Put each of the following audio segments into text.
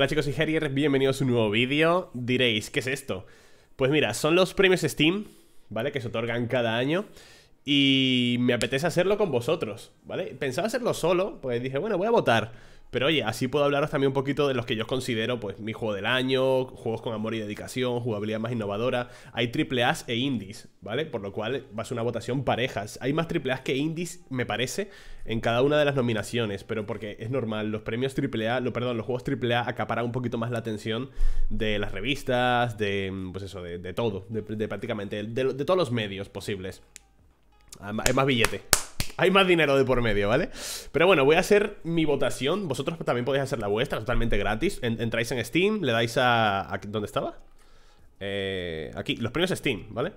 Hola chicos y Herier, bienvenidos a un nuevo vídeo. Diréis, ¿qué es esto? Pues mira, son los premios Steam, ¿vale? Que se otorgan cada año. Y me apetece hacerlo con vosotros, ¿vale? Pensaba hacerlo solo, pues dije, bueno, voy a votar. Pero oye, así puedo hablaros también un poquito de los que yo considero pues mi juego del año, juegos con amor y dedicación, jugabilidad más innovadora. Hay triple e indies, ¿vale? Por lo cual va a ser una votación parejas. Hay más triple A que indies, me parece, en cada una de las nominaciones, pero porque es normal, los premios triple A, lo, perdón, los juegos triple A acaparan un poquito más la atención de las revistas, de mm, pues eso, de, todo, de, prácticamente de, de todos los medios posibles. Hay más billete hay más dinero de por medio, ¿vale? Pero bueno, voy a hacer mi votación. Vosotros también podéis hacer la vuestra, totalmente gratis. entráis en Steam, le dais a... ¿Dónde estaba? Eh, aquí, los premios Steam, ¿vale?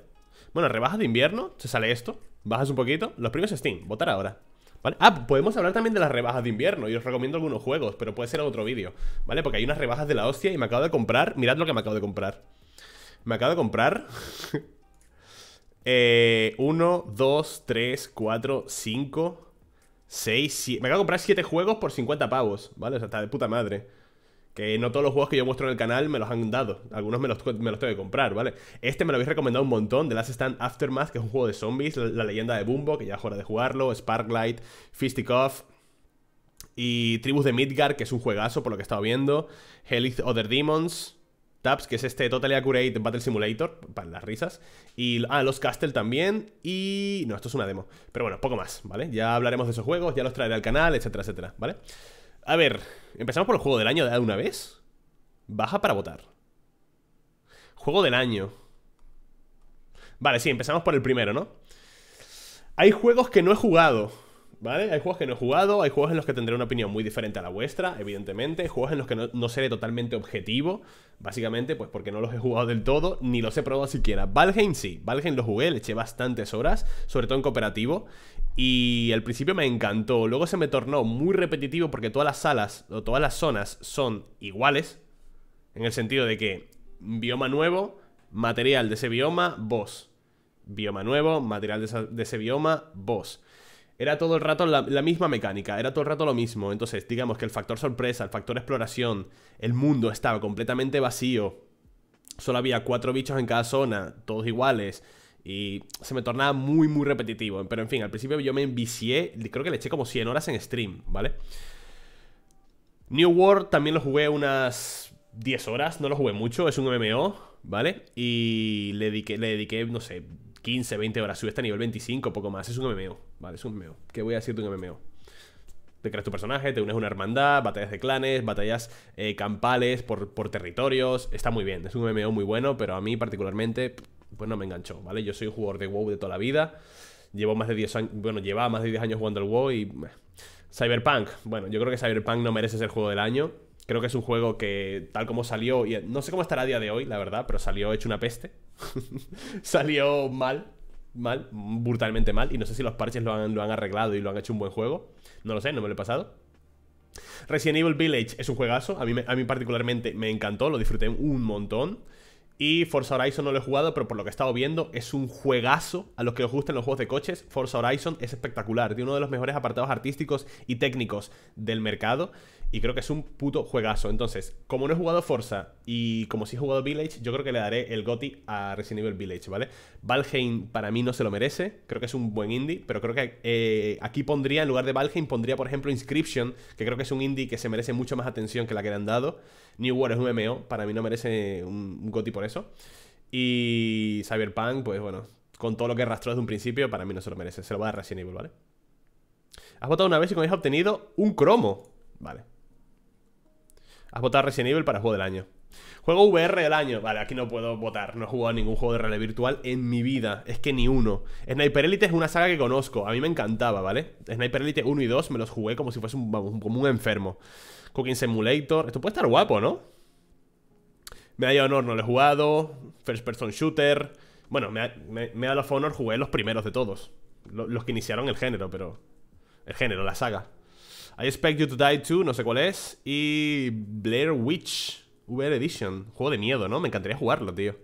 Bueno, rebajas de invierno, se sale esto. Bajas un poquito. Los premios Steam, votar ahora. ¿Vale? Ah, podemos hablar también de las rebajas de invierno Y os recomiendo algunos juegos, pero puede ser otro vídeo ¿Vale? Porque hay unas rebajas de la hostia y me acabo de comprar Mirad lo que me acabo de comprar Me acabo de comprar Eh, 1, 2, 3, 4, 5, 6, 7. Me acabo de comprar 7 juegos por 50 pavos, ¿vale? O sea, está de puta madre. Que no todos los juegos que yo muestro en el canal me los han dado. Algunos me los, tengo que comprar, ¿vale? Este me lo habéis recomendado un montón. The Last Stand Aftermath, que es un juego de zombies. La, leyenda de Bumbo, que ya es hora de jugarlo. Sparklight, Fisticuff. Y Tribus de Midgar, que es un juegazo por lo que he estado viendo. Helix Other Demons. Taps, que es este Totally Accurate Battle Simulator, para las risas. Y, ah, los Castle también. Y. No, esto es una demo. Pero bueno, poco más, ¿vale? Ya hablaremos de esos juegos, ya los traeré al canal, etcétera, etcétera, ¿vale? A ver, empezamos por el juego del año de una vez. Baja para votar. Juego del año. Vale, sí, empezamos por el primero, ¿no? Hay juegos que no he jugado. ¿Vale? Hay juegos que no he jugado, hay juegos en los que tendré una opinión muy diferente a la vuestra, evidentemente, hay juegos en los que no, seré totalmente objetivo, básicamente, pues porque no los he jugado del todo, ni los he probado siquiera. Valheim sí, Valheim lo jugué, le eché bastantes horas, sobre todo en cooperativo, y al principio me encantó, luego se me tornó muy repetitivo porque todas las salas o todas las zonas son iguales, en el sentido de que bioma nuevo, material de ese bioma, boss. Bioma nuevo, material de ese bioma, boss era todo el rato la, misma mecánica, era todo el rato lo mismo. Entonces, digamos que el factor sorpresa, el factor exploración, el mundo estaba completamente vacío. Solo había cuatro bichos en cada zona, todos iguales. Y se me tornaba muy, muy repetitivo. Pero en fin, al principio yo me envicié, creo que le eché como 100 horas en stream, ¿vale? New World también lo jugué unas 10 horas, no lo jugué mucho, es un MMO, ¿vale? Y le dediqué, le dediqué no sé, 15, 20 horas, subí hasta nivel 25, poco más, es un MMO. Vale, es un meo. ¿Qué voy a decir de un MMO? Te creas tu personaje, te unes a una hermandad, batallas de clanes, batallas eh, campales por, territorios. Está muy bien, es un MMO muy bueno, pero a mí particularmente, pues no me enganchó, ¿vale? Yo soy un jugador de WoW de toda la vida. Llevo más de 10 años, bueno, llevaba más de 10 años jugando al WoW y... Cyberpunk, bueno, yo creo que Cyberpunk no merece ser juego del año. Creo que es un juego que, tal como salió, y no sé cómo estará a día de hoy, la verdad, pero salió hecho una peste. salió mal, mal, brutalmente mal. Y no sé si los parches lo han, lo han arreglado y lo han hecho un buen juego. No lo sé, no me lo he pasado. Resident Evil Village es un juegazo. A mí, a mí particularmente me encantó, lo disfruté un montón. Y Forza Horizon no lo he jugado, pero por lo que he estado viendo, es un juegazo a los que os gustan los juegos de coches. Forza Horizon es espectacular, tiene uno de los mejores apartados artísticos y técnicos del mercado. Y creo que es un puto juegazo. Entonces, como no he jugado Forza y como sí he jugado Village, yo creo que le daré el GOTI a Resident Evil Village, ¿vale? Valheim para mí no se lo merece. Creo que es un buen indie, pero creo que eh, aquí pondría, en lugar de Valheim, pondría, por ejemplo, Inscription, que creo que es un indie que se merece mucho más atención que la que le han dado. New World es un MMO, para mí no merece un, GOTI por eso. Y Cyberpunk, pues bueno, con todo lo que arrastró desde un principio, para mí no se lo merece. Se lo va a dar Resident Evil, ¿vale? Has votado una vez y como obtenido un cromo. Vale. Has votado Resident Evil para juego del año. Juego VR del año. Vale, aquí no puedo votar. No he jugado a ningún juego de realidad virtual en mi vida. Es que ni uno. Sniper Elite es una saga que conozco. A mí me encantaba, ¿vale? Sniper Elite 1 y 2 me los jugué como si fuese un, como un enfermo. Cooking Simulator. Esto puede estar guapo, ¿no? Medalla de Honor no lo he jugado. First Person Shooter. Bueno, Medalla of Honor jugué los primeros de todos. Los que iniciaron el género, pero... El género, la saga. I Expect You to Die Too, no sé cuál es. Y Blair Witch VR Edition. Juego de miedo, ¿no? Me encantaría jugarlo, tío.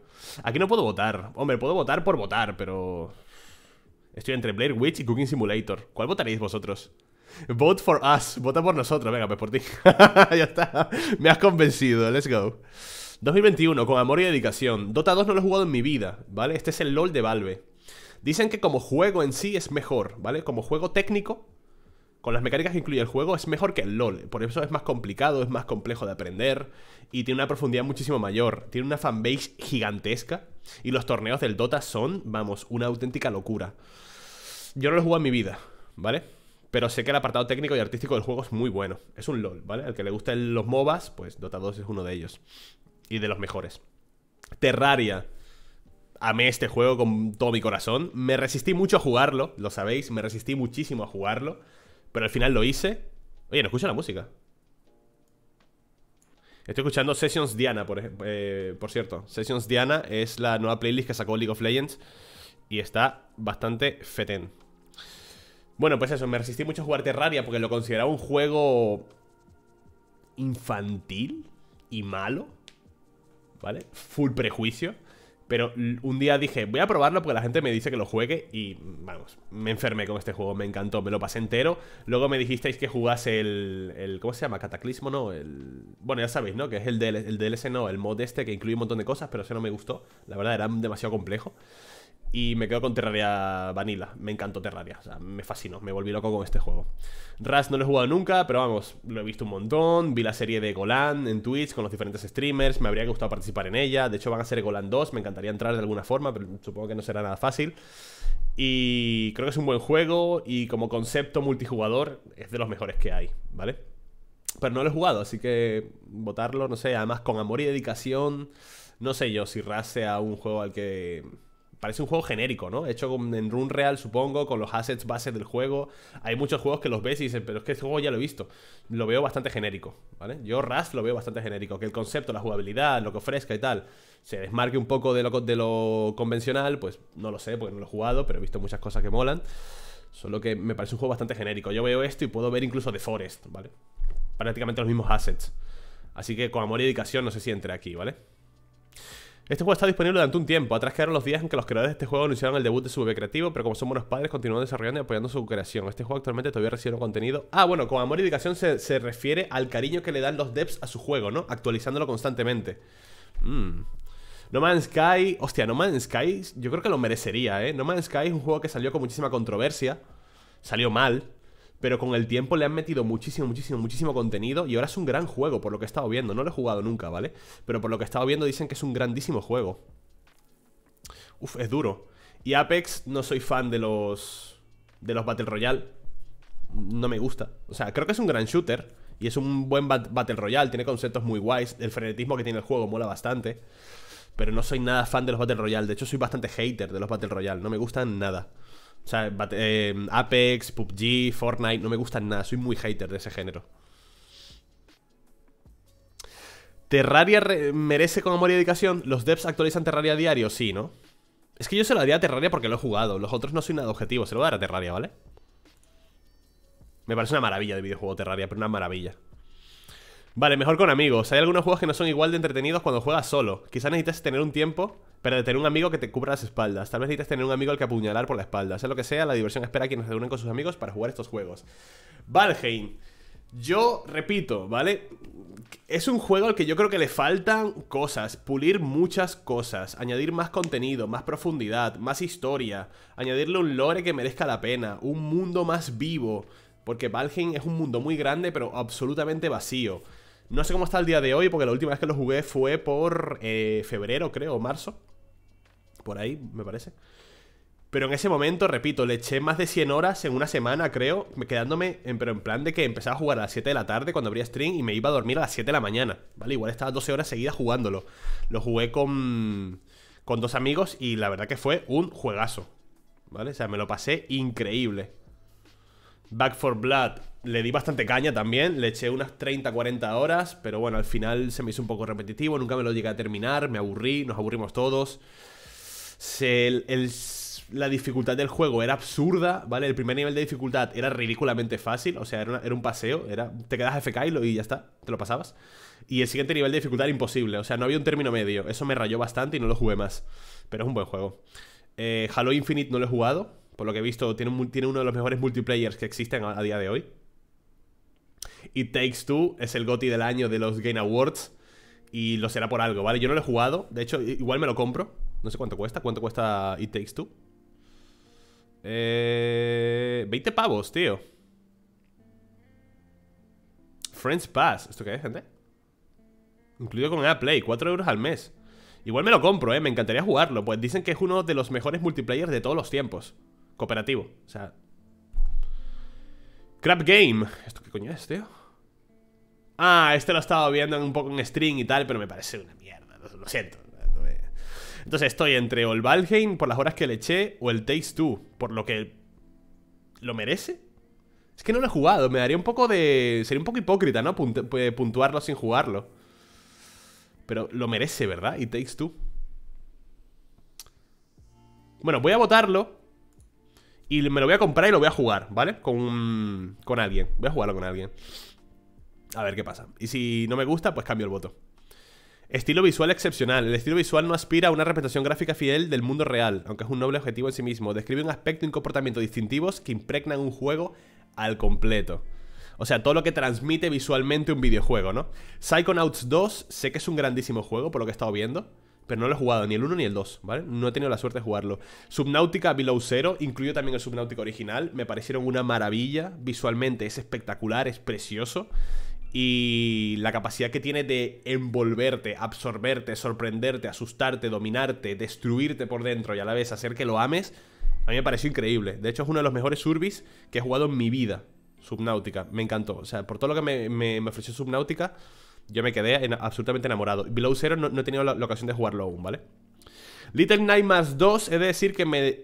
Aquí no puedo votar. Hombre, puedo votar por votar, pero... Estoy entre Blair Witch y Cooking Simulator. ¿Cuál votaréis vosotros? Vote for us. Vota por nosotros. Venga, pues por ti. ya está. Me has convencido. Let's go. 2021, con amor y dedicación. Dota 2 no lo he jugado en mi vida, ¿vale? Este es el LOL de Valve. Dicen que como juego en sí es mejor, ¿vale? Como juego técnico con las mecánicas que incluye el juego, es mejor que el LOL. Por eso es más complicado, es más complejo de aprender y tiene una profundidad muchísimo mayor. Tiene una fanbase gigantesca y los torneos del Dota son, vamos, una auténtica locura. Yo no lo he jugado en mi vida, ¿vale? Pero sé que el apartado técnico y artístico del juego es muy bueno. Es un LOL, ¿vale? Al que le gusten los MOBAs, pues Dota 2 es uno de ellos. Y de los mejores. Terraria amé este juego con todo mi corazón. Me resistí mucho a jugarlo, lo sabéis, me resistí muchísimo a jugarlo. Pero al final lo hice. Oye, no escucha la música. Estoy escuchando Sessions Diana, por, eh, por cierto. Sessions Diana es la nueva playlist que sacó League of Legends. Y está bastante fetén. Bueno, pues eso, me resistí mucho a jugar Terraria porque lo consideraba un juego infantil y malo. ¿Vale? Full prejuicio. Pero un día dije, voy a probarlo porque la gente me dice que lo juegue y vamos, me enfermé con este juego, me encantó, me lo pasé entero. Luego me dijisteis que jugase el, el ¿cómo se llama? Cataclismo, ¿no? El, bueno, ya sabéis, ¿no? Que es el, del el DLC, no, el mod este que incluye un montón de cosas, pero ese no me gustó. La verdad, era demasiado complejo. Y me quedo con Terraria Vanilla. Me encantó Terraria. O sea, me fascinó. Me volví loco con este juego. Raz no lo he jugado nunca, pero vamos, lo he visto un montón. Vi la serie de Golan en Twitch con los diferentes streamers. Me habría gustado participar en ella. De hecho, van a ser Golan 2. Me encantaría entrar de alguna forma, pero supongo que no será nada fácil. Y creo que es un buen juego. Y como concepto multijugador, es de los mejores que hay, ¿vale? Pero no lo he jugado, así que votarlo, no sé. Además, con amor y dedicación, no sé yo si Raz sea un juego al que parece un juego genérico, ¿no? Hecho en Run Real, supongo, con los assets bases del juego. Hay muchos juegos que los ves y dicen, pero es que este juego ya lo he visto. Lo veo bastante genérico, ¿vale? Yo Rust lo veo bastante genérico. Que el concepto, la jugabilidad, lo que ofrezca y tal, se desmarque un poco de lo, de lo convencional, pues no lo sé, porque no lo he jugado, pero he visto muchas cosas que molan. Solo que me parece un juego bastante genérico. Yo veo esto y puedo ver incluso The Forest, ¿vale? Prácticamente los mismos assets. Así que con amor y dedicación no sé si entre aquí, ¿vale? Este juego está disponible durante un tiempo, atrás quedaron los días en que los creadores de este juego anunciaron el debut de su bebé creativo, pero como son buenos padres, continúan desarrollando y apoyando su creación. Este juego actualmente todavía recibe un contenido. Ah, bueno, con amor y dedicación se, refiere al cariño que le dan los devs a su juego, ¿no? Actualizándolo constantemente. Mmm. No Man's Sky. Hostia, No Man's Sky yo creo que lo merecería, ¿eh? No Man's Sky es un juego que salió con muchísima controversia. Salió mal. Pero con el tiempo le han metido muchísimo, muchísimo, muchísimo contenido. Y ahora es un gran juego, por lo que he estado viendo. No lo he jugado nunca, ¿vale? Pero por lo que he estado viendo dicen que es un grandísimo juego. Uf, es duro. Y Apex, no soy fan de los. de los Battle Royale. No me gusta. O sea, creo que es un gran shooter. Y es un buen Battle Royale. Tiene conceptos muy guays. El frenetismo que tiene el juego mola bastante. Pero no soy nada fan de los Battle Royale. De hecho, soy bastante hater de los Battle Royale. No me gustan nada. O sea, eh, Apex, PUBG, Fortnite, no me gustan nada, soy muy hater de ese género. ¿Terraria merece con amor y dedicación? ¿Los devs actualizan Terraria a diario? Sí, ¿no? Es que yo se lo daría a Terraria porque lo he jugado. Los otros no soy nada objetivo. Se lo voy a dar a Terraria, ¿vale? Me parece una maravilla de videojuego Terraria, pero una maravilla. Vale, mejor con amigos. Hay algunos juegos que no son igual de entretenidos cuando juegas solo. Quizás necesitas tener un tiempo pero de tener un amigo que te cubra las espaldas. Tal vez necesites tener un amigo al que apuñalar por la espalda. Sea lo que sea, la diversión espera a quienes se reúnen con sus amigos para jugar estos juegos. Valheim. Yo repito, ¿vale? Es un juego al que yo creo que le faltan cosas, pulir muchas cosas, añadir más contenido, más profundidad, más historia, añadirle un lore que merezca la pena, un mundo más vivo, porque Valheim es un mundo muy grande pero absolutamente vacío. No sé cómo está el día de hoy, porque la última vez que lo jugué fue por eh, febrero, creo, o marzo. Por ahí, me parece. Pero en ese momento, repito, le eché más de 100 horas en una semana, creo, quedándome, en, pero en plan de que empezaba a jugar a las 7 de la tarde cuando abría stream y me iba a dormir a las 7 de la mañana, ¿vale? Igual estaba 12 horas seguidas jugándolo. Lo jugué con, con dos amigos y la verdad que fue un juegazo, ¿vale? O sea, me lo pasé increíble. Back for Blood le di bastante caña también, le eché unas 30-40 horas, pero bueno, al final se me hizo un poco repetitivo, nunca me lo llegué a terminar, me aburrí, nos aburrimos todos. la dificultad del juego era absurda, ¿vale? El primer nivel de dificultad era ridículamente fácil, o sea, era, un paseo, era, te quedas FK y, y ya está, te lo pasabas. Y el siguiente nivel de dificultad era imposible, o sea, no había un término medio, eso me rayó bastante y no lo jugué más, pero es un buen juego. Eh, Halo Infinite no lo he jugado, por lo que he visto, tiene, uno de los mejores multiplayers que existen a, día de hoy. Y Takes Two es el GOTI del año de los Game Awards. Y lo será por algo, ¿vale? Yo no lo he jugado. De hecho, igual me lo compro. No sé cuánto cuesta. ¿Cuánto cuesta It Takes Two? Eh, 20 pavos, tío. Friends Pass. ¿Esto qué es, gente? Incluido con A Play. 4 euros al mes. Igual me lo compro, ¿eh? Me encantaría jugarlo. Pues dicen que es uno de los mejores multiplayers de todos los tiempos. Cooperativo, o sea Crap Game ¿Esto qué coño es, tío? Ah, este lo estaba viendo un poco en stream y tal Pero me parece una mierda, lo siento Entonces estoy entre o el Valheim Por las horas que le eché O el Takes Two Por lo que ¿Lo merece? Es que no lo he jugado, me daría un poco de... Sería un poco hipócrita, ¿no? Eh, puntuarlo sin jugarlo Pero lo merece, ¿verdad? Y Takes 2 Bueno, voy a votarlo y me lo voy a comprar y lo voy a jugar, ¿vale? Con, con alguien. Voy a jugarlo con alguien. A ver qué pasa. Y si no me gusta, pues cambio el voto. Estilo visual excepcional. El estilo visual no aspira a una representación gráfica fiel del mundo real, aunque es un noble objetivo en sí mismo. Describe un aspecto y un comportamiento distintivos que impregnan un juego al completo. O sea, todo lo que transmite visualmente un videojuego, ¿no? Psychonauts 2 sé que es un grandísimo juego, por lo que he estado viendo pero no lo he jugado, ni el 1 ni el 2, ¿vale? No he tenido la suerte de jugarlo. Subnautica Below Zero, incluyo también el Subnautica original, me parecieron una maravilla, visualmente es espectacular, es precioso, y la capacidad que tiene de envolverte, absorberte, sorprenderte, asustarte, dominarte, destruirte por dentro y a la vez hacer que lo ames, a mí me pareció increíble. De hecho, es uno de los mejores Urbis que he jugado en mi vida, Subnautica, me encantó. O sea, por todo lo que me, me ofreció Subnautica... Yo me quedé absolutamente enamorado. Below Zero no, no he tenido la, ocasión de jugarlo aún, ¿vale? Little Nightmares 2, he de decir que me,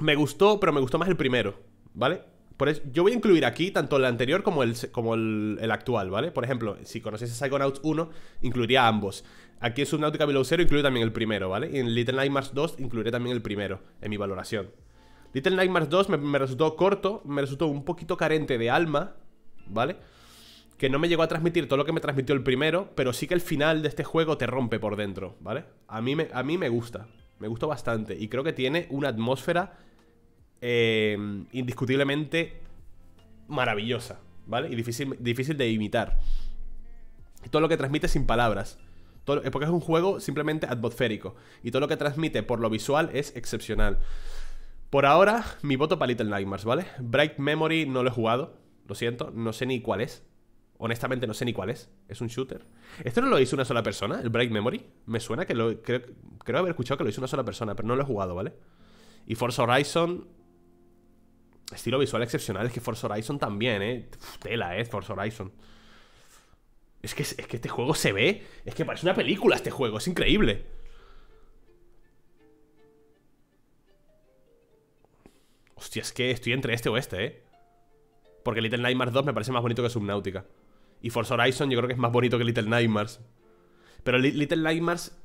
me gustó, pero me gustó más el primero, ¿vale? Por yo voy a incluir aquí tanto el anterior como el, como el, actual, ¿vale? Por ejemplo, si conocéis Psychonauts 1, incluiría ambos. Aquí en Subnautica Below Zero incluyo también el primero, ¿vale? Y en Little Nightmares 2 incluiré también el primero en mi valoración. Little Nightmares 2 me, resultó corto, me resultó un poquito carente de alma, ¿vale? vale que no me llegó a transmitir todo lo que me transmitió el primero, pero sí que el final de este juego te rompe por dentro, ¿vale? A mí me, a mí me gusta, me gustó bastante y creo que tiene una atmósfera eh, indiscutiblemente maravillosa, ¿vale? Y difícil, difícil de imitar. Todo lo que transmite sin palabras. Todo, porque es un juego simplemente atmosférico. Y todo lo que transmite por lo visual es excepcional. Por ahora, mi voto para Little Nightmares, ¿vale? Bright Memory no lo he jugado. Lo siento, no sé ni cuál es. Honestamente no sé ni cuál es. Es un shooter. ¿Esto no lo hizo una sola persona? ¿El Break Memory? Me suena que lo... Creo, haber escuchado que lo hizo una sola persona, pero no lo he jugado, ¿vale? Y Forza Horizon... Estilo visual excepcional. Es que Forza Horizon también, ¿eh? tela, ¿eh? Forza Horizon. Es que, es que este juego se ve... Es que parece una película este juego. Es increíble. Hostia, es que estoy entre este o este, ¿eh? Porque Little Nightmares 2 me parece más bonito que Subnautica. Y Forza Horizon yo creo que es más bonito que Little Nightmares. Pero Little Nightmares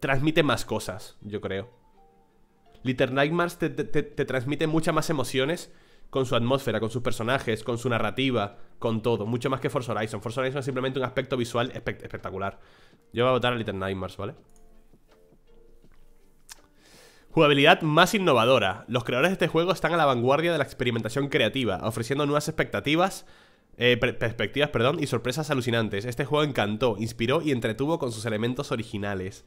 transmite más cosas, yo creo. Little Nightmares te, transmite muchas más emociones con su atmósfera, con sus personajes, con su narrativa, con todo. Mucho más que Forza Horizon. Forza Horizon es simplemente un aspecto visual espectacular. Yo voy a votar a Little Nightmares, ¿vale? Jugabilidad más innovadora. Los creadores de este juego están a la vanguardia de la experimentación creativa, ofreciendo nuevas expectativas eh, perspectivas, perdón, y sorpresas alucinantes. Este juego encantó, inspiró y entretuvo con sus elementos originales.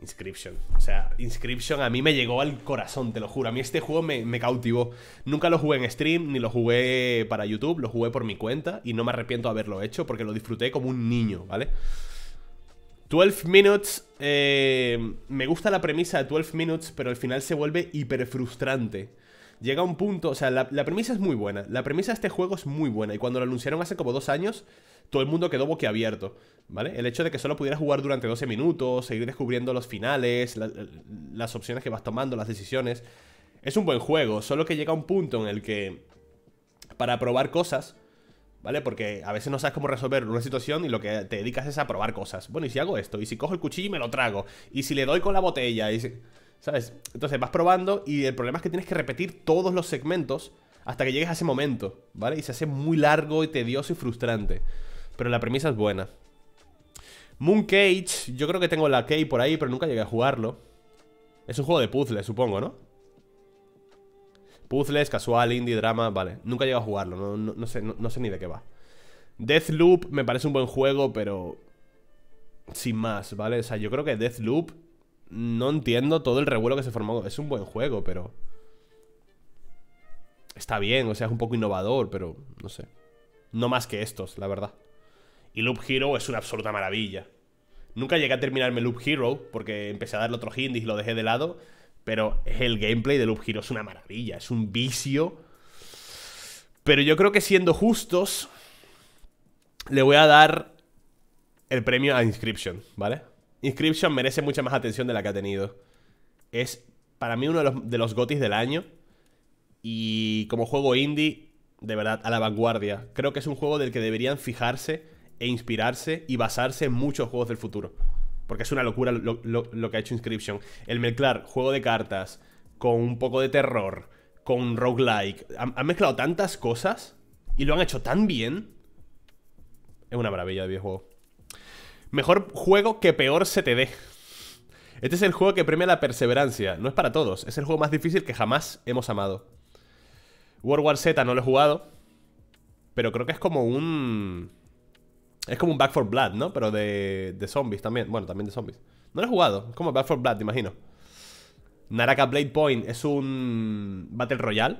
Inscription. O sea, Inscription a mí me llegó al corazón, te lo juro. A mí este juego me, cautivó. Nunca lo jugué en stream, ni lo jugué para YouTube, lo jugué por mi cuenta y no me arrepiento de haberlo hecho porque lo disfruté como un niño, ¿vale? 12 Minutes. Eh, me gusta la premisa de 12 Minutes, pero al final se vuelve hiper frustrante llega un punto, o sea, la, premisa es muy buena, la premisa de este juego es muy buena, y cuando lo anunciaron hace como dos años, todo el mundo quedó boquiabierto, ¿vale? El hecho de que solo pudieras jugar durante 12 minutos, seguir descubriendo los finales, las opciones que vas tomando, las decisiones, es un buen juego, solo que llega a un punto en el que, para probar cosas, ¿vale? Porque a veces no sabes cómo resolver una situación y lo que te dedicas es a probar cosas. Bueno, ¿y si hago esto? ¿Y si cojo el cuchillo y me lo trago? ¿Y si le doy con la botella? ¿Y si... ¿Sabes? Entonces vas probando y el problema es que tienes que repetir todos los segmentos hasta que llegues a ese momento, ¿vale? Y se hace muy largo y tedioso y frustrante. Pero la premisa es buena. Moon Cage, yo creo que tengo la key por ahí, pero nunca llegué a jugarlo. Es un juego de puzzles, supongo, ¿no? Puzzles, casual, indie, drama, vale. Nunca llegué a jugarlo, no, sé, no sé ni de qué va. Deathloop me parece un buen juego, pero sin más, ¿vale? O sea, yo creo que Deathloop no entiendo todo el revuelo que se formó. Es un buen juego, pero... Está bien, o sea, es un poco innovador, pero no sé. No más que estos, la verdad. Y Loop Hero es una absoluta maravilla. Nunca llegué a terminarme Loop Hero porque empecé a darle otro indies y lo dejé de lado. Pero el gameplay de Loop Hero es una maravilla, es un vicio. Pero yo creo que siendo justos, le voy a dar el premio a Inscription, ¿vale? Inscription merece mucha más atención de la que ha tenido. Es para mí uno de los, gotis del año. Y como juego indie, de verdad, a la vanguardia. Creo que es un juego del que deberían fijarse e inspirarse y basarse en muchos juegos del futuro. Porque es una locura lo, que ha hecho Inscription. El mezclar juego de cartas, con un poco de terror, con roguelike. Han, han mezclado tantas cosas y lo han hecho tan bien. Es una maravilla de videojuego. Mejor juego que peor se te dé. Este es el juego que premia la perseverancia. No es para todos. Es el juego más difícil que jamás hemos amado. World War Z no lo he jugado. Pero creo que es como un... Es como un Back for Blood, ¿no? Pero de, zombies también. Bueno, también de zombies. No lo he jugado. Es como Back for Blood, te imagino. Naraka Blade Point es un Battle Royale.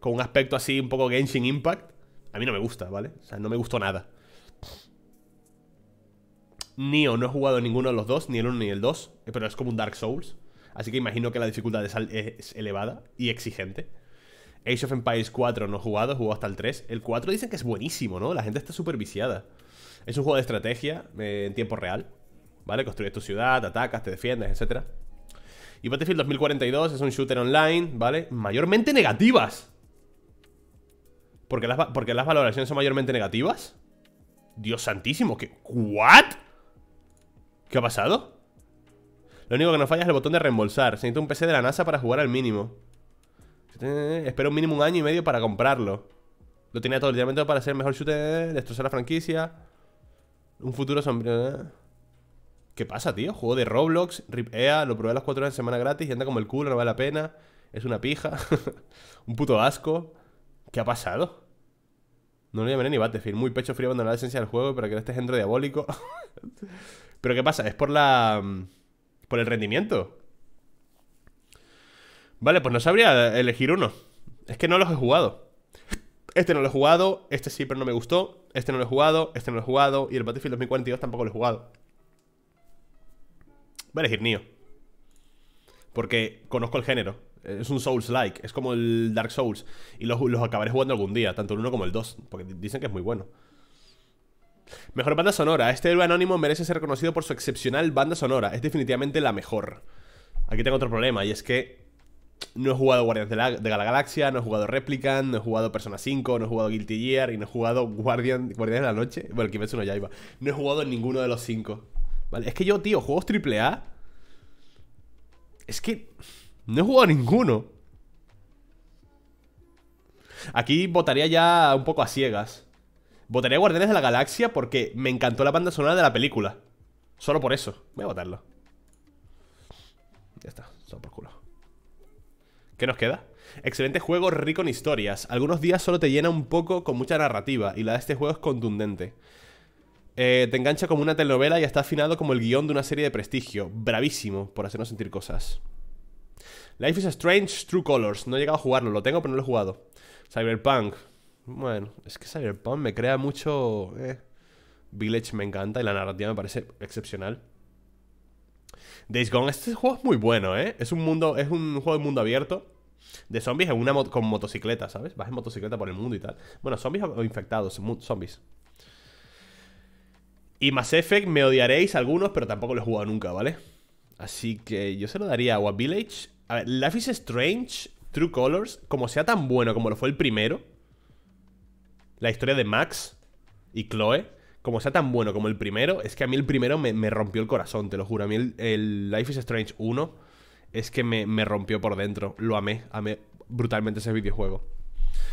Con un aspecto así un poco Genshin Impact. A mí no me gusta, ¿vale? O sea, no me gustó nada nio no he jugado ninguno de los dos, ni el 1 ni el 2, pero es como un Dark Souls. Así que imagino que la dificultad es elevada y exigente. Age of Empires 4 no he jugado, he jugado hasta el 3. El 4 dicen que es buenísimo, ¿no? La gente está súper viciada. Es un juego de estrategia eh, en tiempo real, ¿vale? Construyes tu ciudad, atacas, te defiendes, etc. Y Battlefield 2042 es un shooter online, ¿vale? Mayormente negativas. ¿Por qué las, porque las valoraciones son mayormente negativas? Dios santísimo, ¿qué? ¿What? ¿Qué ha pasado? Lo único que no falla es el botón de reembolsar. Se necesita un PC de la NASA para jugar al mínimo. espero un mínimo un año y medio para comprarlo. Lo tenía todo literalmente para ser el mejor shooter, destrozar la franquicia. Un futuro sombrío. ¿eh? ¿Qué pasa, tío? Juego de Roblox, Rip EA, lo probé las 4 horas de semana gratis y anda como el culo, no vale la pena. Es una pija. un puto asco. ¿Qué ha pasado? No lo llamaré ni Battlefield. Muy pecho frío abandonar la esencia del juego para que este género diabólico. Pero ¿qué pasa? Es por la... Mm, por el rendimiento. Vale, pues no sabría elegir uno. Es que no los he jugado. Este no lo he jugado, este sí, pero no me gustó. Este no lo he jugado, este no lo he jugado. Y el Battlefield 2042 tampoco lo he jugado. Voy a elegir Nioh. Porque conozco el género. Es un Souls-like. Es como el Dark Souls. Y los, los acabaré jugando algún día, tanto el 1 como el 2. Porque dicen que es muy bueno. Mejor banda sonora. Este héroe anónimo merece ser reconocido por su excepcional banda sonora. Es definitivamente la mejor. Aquí tengo otro problema y es que no he jugado Guardians de la, Galaxia, no he jugado Replicant, no he jugado Persona 5, no he jugado Guilty Gear y no he jugado Guardian, Guardianes de la Noche. Bueno, el Kimetsu no ya iba. No he jugado ninguno de los cinco ¿Vale? Es que yo, tío, juegos A Es que no he jugado ninguno. Aquí votaría ya un poco a ciegas. Votaré Guardianes de la Galaxia porque me encantó la banda sonora de la película. Solo por eso. Voy a votarlo. Ya está, solo por culo. ¿Qué nos queda? Excelente juego, rico en historias. Algunos días solo te llena un poco con mucha narrativa y la de este juego es contundente. Eh, te engancha como una telenovela y está afinado como el guión de una serie de prestigio. Bravísimo por hacernos sentir cosas. Life is a Strange True Colors. No he llegado a jugarlo, lo tengo pero no lo he jugado. Cyberpunk, bueno, es que Cyberpunk me crea mucho. Eh, Village me encanta y la narrativa me parece excepcional. Days Gone, este juego es muy bueno, ¿eh? Es un mundo, es un juego de mundo abierto de zombies en una con motocicleta, ¿sabes? Vas en motocicleta por el mundo y tal. Bueno, zombies o infectados, zombies. Y Mass Effect me odiaréis algunos, pero tampoco lo he jugado nunca, ¿vale? Así que yo se lo daría a Village. A ver, Life is Strange, True Colors, como sea tan bueno como lo fue el primero, la historia de Max y Chloe, como sea tan bueno como el primero, es que a mí el primero me, rompió el corazón, te lo juro. A mí el, Life is Strange 1 es que me, me, rompió por dentro. Lo amé, amé brutalmente ese videojuego.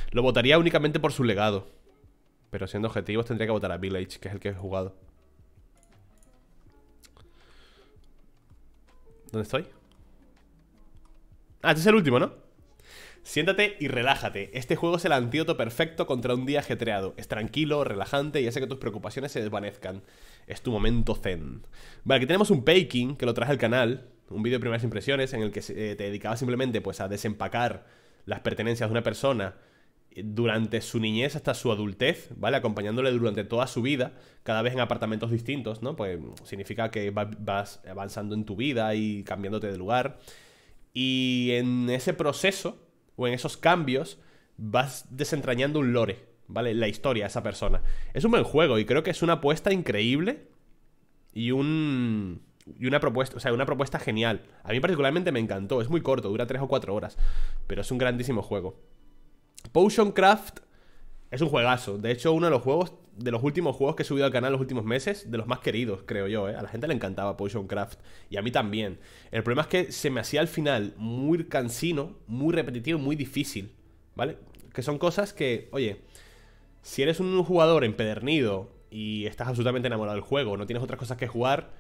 Lo votaría únicamente por su legado. Pero siendo objetivos tendría que votar a Village, que es el que he jugado. ¿Dónde estoy? Ah, este es el último, ¿no? Siéntate y relájate. Este juego es el antídoto perfecto contra un día ajetreado. Es tranquilo, relajante y hace que tus preocupaciones se desvanezcan. Es tu momento zen. Vale, aquí tenemos un baking que lo traje al canal. Un vídeo de primeras impresiones en el que eh, te dedicaba simplemente pues, a desempacar las pertenencias de una persona eh, durante su niñez hasta su adultez, ¿vale? Acompañándole durante toda su vida, cada vez en apartamentos distintos, ¿no? Pues significa que vas avanzando en tu vida y cambiándote de lugar. Y en ese proceso o en esos cambios vas desentrañando un lore, ¿vale? La historia de esa persona. Es un buen juego y creo que es una apuesta increíble y un y una propuesta, o sea, una propuesta genial. A mí particularmente me encantó, es muy corto, dura 3 o 4 horas, pero es un grandísimo juego. Potion Craft es un juegazo, de hecho uno de los juegos de los últimos juegos que he subido al canal los últimos meses, de los más queridos, creo yo, ¿eh? A la gente le encantaba Potion Craft y a mí también. El problema es que se me hacía al final muy cansino, muy repetitivo, muy difícil, ¿vale? Que son cosas que, oye, si eres un jugador empedernido y estás absolutamente enamorado del juego, no tienes otras cosas que jugar,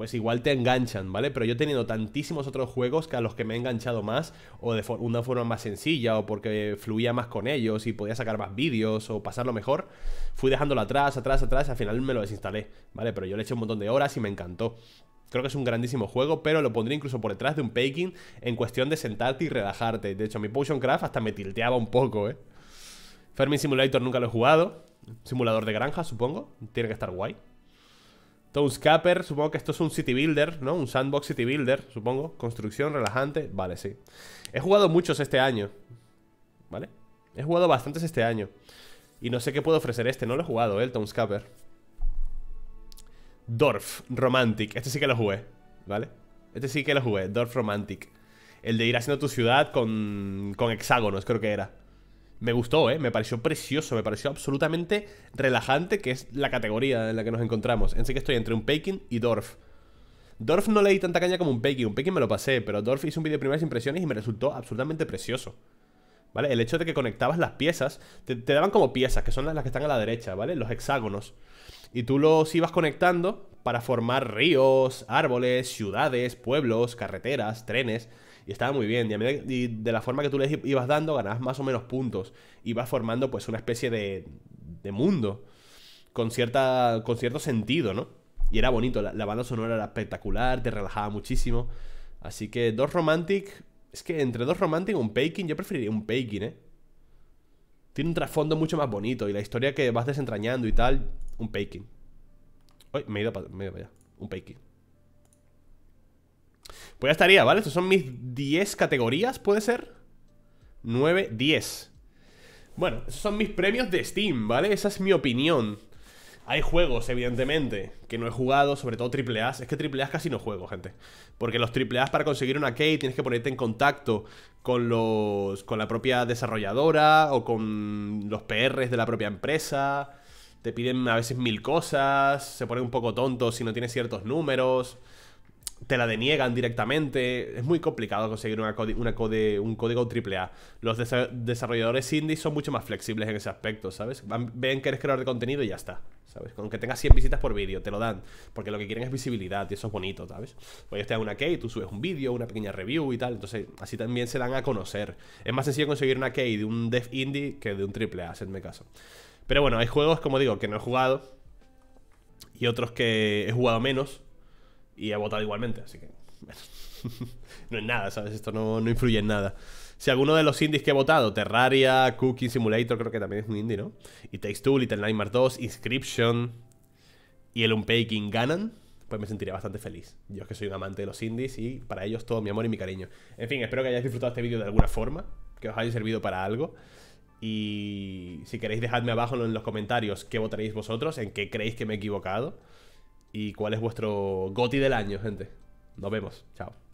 pues igual te enganchan, ¿vale? Pero yo he tenido tantísimos otros juegos que a los que me he enganchado más, o de una forma más sencilla, o porque fluía más con ellos y podía sacar más vídeos o pasarlo mejor, fui dejándolo atrás, atrás, atrás, y al final me lo desinstalé, ¿vale? Pero yo le eché un montón de horas y me encantó. Creo que es un grandísimo juego, pero lo pondría incluso por detrás de un Peking en cuestión de sentarte y relajarte. De hecho, mi Potion Craft hasta me tilteaba un poco, ¿eh? Fermi Simulator nunca lo he jugado. Simulador de granja, supongo. Tiene que estar guay. Townscapper, supongo que esto es un city builder, ¿no? Un sandbox city builder, supongo. Construcción relajante, vale, sí. He jugado muchos este año, ¿vale? He jugado bastantes este año. Y no sé qué puedo ofrecer este, no lo he jugado, ¿eh? el Townscapper. Dorf Romantic, este sí que lo jugué, ¿vale? Este sí que lo jugué, Dorf Romantic. El de ir haciendo tu ciudad con, con hexágonos, creo que era me gustó, ¿eh? me pareció precioso, me pareció absolutamente relajante, que es la categoría en la que nos encontramos. En sí que estoy entre un Peking y Dorf. Dorf no leí tanta caña como un Peking, un Peking me lo pasé, pero Dorf hizo un vídeo de primeras impresiones y me resultó absolutamente precioso. ¿Vale? El hecho de que conectabas las piezas, te, daban como piezas, que son las, las, que están a la derecha, ¿vale? Los hexágonos. Y tú los ibas conectando para formar ríos, árboles, ciudades, pueblos, carreteras, trenes. Y estaba muy bien. Y, de la forma que tú le ibas dando, ganabas más o menos puntos. Y vas formando pues una especie de, de mundo. Con, cierta, con cierto sentido, ¿no? Y era bonito. La, banda sonora era espectacular, te relajaba muchísimo. Así que dos Romantic... Es que entre dos Romantic un Peking, yo preferiría un Peking, ¿eh? Tiene un trasfondo mucho más bonito y la historia que vas desentrañando y tal, un Peking. Uy, me he ido para, me allá. Un Peking. Pues ya estaría, ¿vale? Estas son mis 10 categorías, ¿puede ser? 9, 10 Bueno, esos son mis premios de Steam, ¿vale? Esa es mi opinión Hay juegos, evidentemente, que no he jugado, sobre todo AAA Es que AAA casi no juego, gente Porque los AAA para conseguir una key tienes que ponerte en contacto con, los, con la propia desarrolladora O con los PRs de la propia empresa Te piden a veces mil cosas Se ponen un poco tontos si no tienes ciertos números te la deniegan directamente. Es muy complicado conseguir una una code un código AAA. Los desarrolladores indie son mucho más flexibles en ese aspecto, ¿sabes? ven que eres creador de contenido y ya está, ¿sabes? Con que tengas 100 visitas por vídeo, te lo dan. Porque lo que quieren es visibilidad y eso es bonito, ¿sabes? Pues te dan una key, tú subes un vídeo, una pequeña review y tal. Entonces, así también se dan a conocer. Es más sencillo conseguir una key de un dev indie que de un AAA, hacedme caso. Pero bueno, hay juegos, como digo, que no he jugado. Y otros que he jugado menos y he votado igualmente, así que. no es nada, ¿sabes? Esto no, influye en nada. Si alguno de los indies que he votado, Terraria, Cooking Simulator, creo que también es un indie, ¿no? Y Takes Two, Little Nightmares 2, Inscription y el Unpaking ganan, pues me sentiría bastante feliz. Yo es que soy un amante de los indies y para ellos todo mi amor y mi cariño. En fin, espero que hayáis disfrutado este vídeo de alguna forma, que os haya servido para algo. Y si queréis dejadme abajo en los comentarios qué votaréis vosotros, en qué creéis que me he equivocado. ¿Y cuál es vuestro GOTI del año, gente? Nos vemos. Chao.